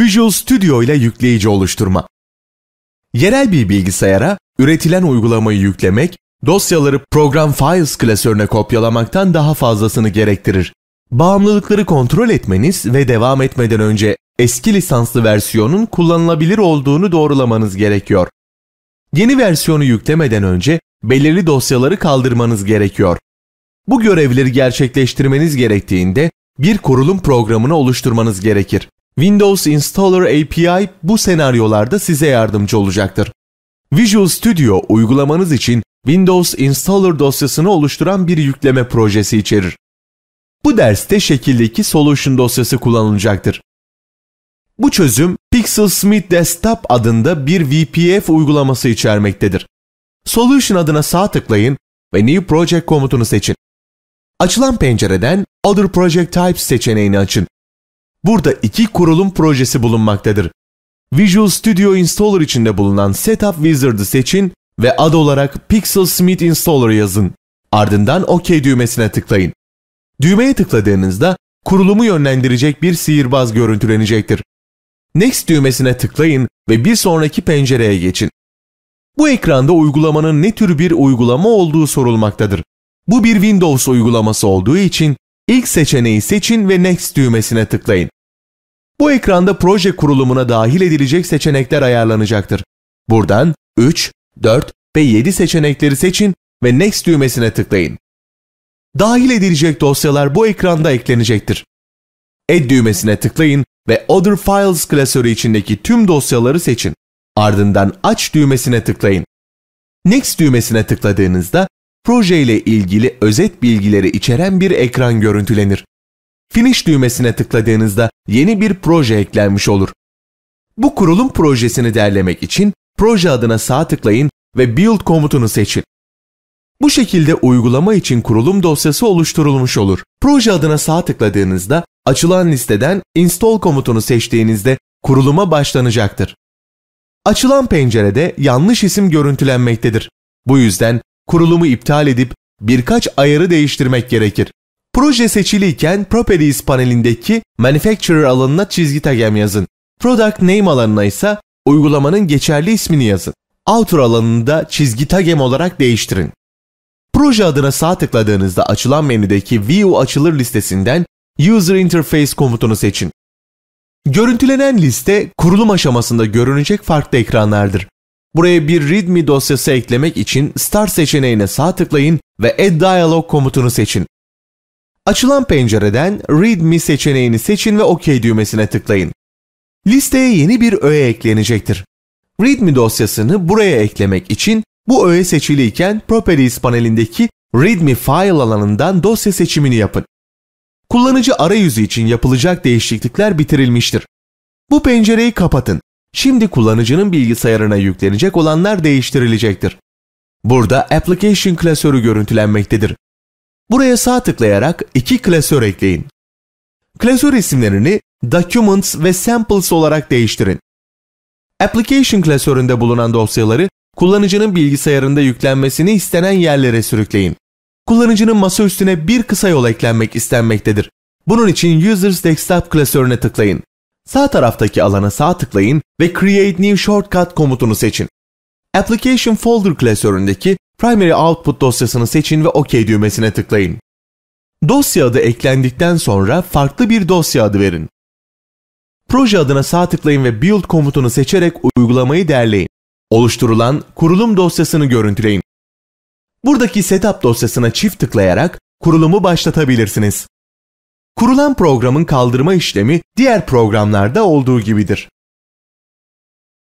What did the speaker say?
Visual Studio ile yükleyici oluşturma. Yerel bir bilgisayara üretilen uygulamayı yüklemek, dosyaları Program Files klasörüne kopyalamaktan daha fazlasını gerektirir. Bağımlılıkları kontrol etmeniz ve devam etmeden önce eski lisanslı versiyonun kullanılabilir olduğunu doğrulamanız gerekiyor. Yeni versiyonu yüklemeden önce belirli dosyaları kaldırmanız gerekiyor. Bu görevleri gerçekleştirmeniz gerektiğinde bir kurulum programını oluşturmanız gerekir. Windows Installer API bu senaryolarda size yardımcı olacaktır. Visual Studio uygulamanız için Windows Installer dosyasını oluşturan bir yükleme projesi içerir. Bu derste şekildeki Solution dosyası kullanılacaktır. Bu çözüm Pixel Smith Desktop adında bir VPF uygulaması içermektedir. Solution adına sağ tıklayın ve New Project komutunu seçin. Açılan pencereden Other Project Types seçeneğini açın. Burada iki kurulum projesi bulunmaktadır. Visual Studio Installer içinde bulunan Setup Wizard'ı seçin ve ad olarak Pixel Smith Installer yazın. Ardından OK düğmesine tıklayın. Düğmeye tıkladığınızda kurulumu yönlendirecek bir sihirbaz görüntülenecektir. Next düğmesine tıklayın ve bir sonraki pencereye geçin. Bu ekranda uygulamanın ne tür bir uygulama olduğu sorulmaktadır. Bu bir Windows uygulaması olduğu için İlk seçeneği seçin ve Next düğmesine tıklayın. Bu ekranda proje kurulumuna dahil edilecek seçenekler ayarlanacaktır. Buradan 3, 4 ve 7 seçenekleri seçin ve Next düğmesine tıklayın. Dahil edilecek dosyalar bu ekranda eklenecektir. Add düğmesine tıklayın ve Other Files klasörü içindeki tüm dosyaları seçin. Ardından Aç düğmesine tıklayın. Next düğmesine tıkladığınızda proje ile ilgili özet bilgileri içeren bir ekran görüntülenir. Finish düğmesine tıkladığınızda yeni bir proje eklenmiş olur. Bu kurulum projesini derlemek için proje adına sağ tıklayın ve Build komutunu seçin. Bu şekilde uygulama için kurulum dosyası oluşturulmuş olur. Proje adına sağ tıkladığınızda açılan listeden Install komutunu seçtiğinizde kuruluma başlanacaktır. Açılan pencerede yanlış isim görüntülenmektedir. Bu yüzden kurulumu iptal edip birkaç ayarı değiştirmek gerekir. Proje seçiliyken Properties panelindeki Manufacturer alanına çizgi tagem yazın. Product Name alanına ise uygulamanın geçerli ismini yazın. Outer alanında çizgi tagem olarak değiştirin. Proje adına sağ tıkladığınızda açılan menüdeki View açılır listesinden User Interface komutunu seçin. Görüntülenen liste kurulum aşamasında görünecek farklı ekranlardır. Buraya bir readme dosyası eklemek için Start seçeneğine sağ tıklayın ve Add Dialog komutunu seçin. Açılan pencereden readme seçeneğini seçin ve OK düğmesine tıklayın. Listeye yeni bir öğe eklenecektir. Readme dosyasını buraya eklemek için bu öğe seçiliyken Properties panelindeki Readme File alanından dosya seçimini yapın. Kullanıcı arayüzü için yapılacak değişiklikler bitirilmiştir. Bu pencereyi kapatın Şimdi kullanıcının bilgisayarına yüklenecek olanlar değiştirilecektir. Burada Application klasörü görüntülenmektedir. Buraya sağ tıklayarak iki klasör ekleyin. Klasör isimlerini Documents ve Samples olarak değiştirin. Application klasöründe bulunan dosyaları kullanıcının bilgisayarında yüklenmesini istenen yerlere sürükleyin. Kullanıcının masa üstüne bir kısa yol eklenmek istenmektedir. Bunun için Users Desktop klasörüne tıklayın. Sağ taraftaki alana sağ tıklayın ve Create New Shortcut komutunu seçin. Application Folder klasöründeki Primary Output dosyasını seçin ve OK düğmesine tıklayın. Dosya adı eklendikten sonra farklı bir dosya adı verin. Proje adına sağ tıklayın ve Build komutunu seçerek uygulamayı derleyin. Oluşturulan kurulum dosyasını görüntüleyin. Buradaki Setup dosyasına çift tıklayarak kurulumu başlatabilirsiniz. Kurulan programın kaldırma işlemi diğer programlarda olduğu gibidir.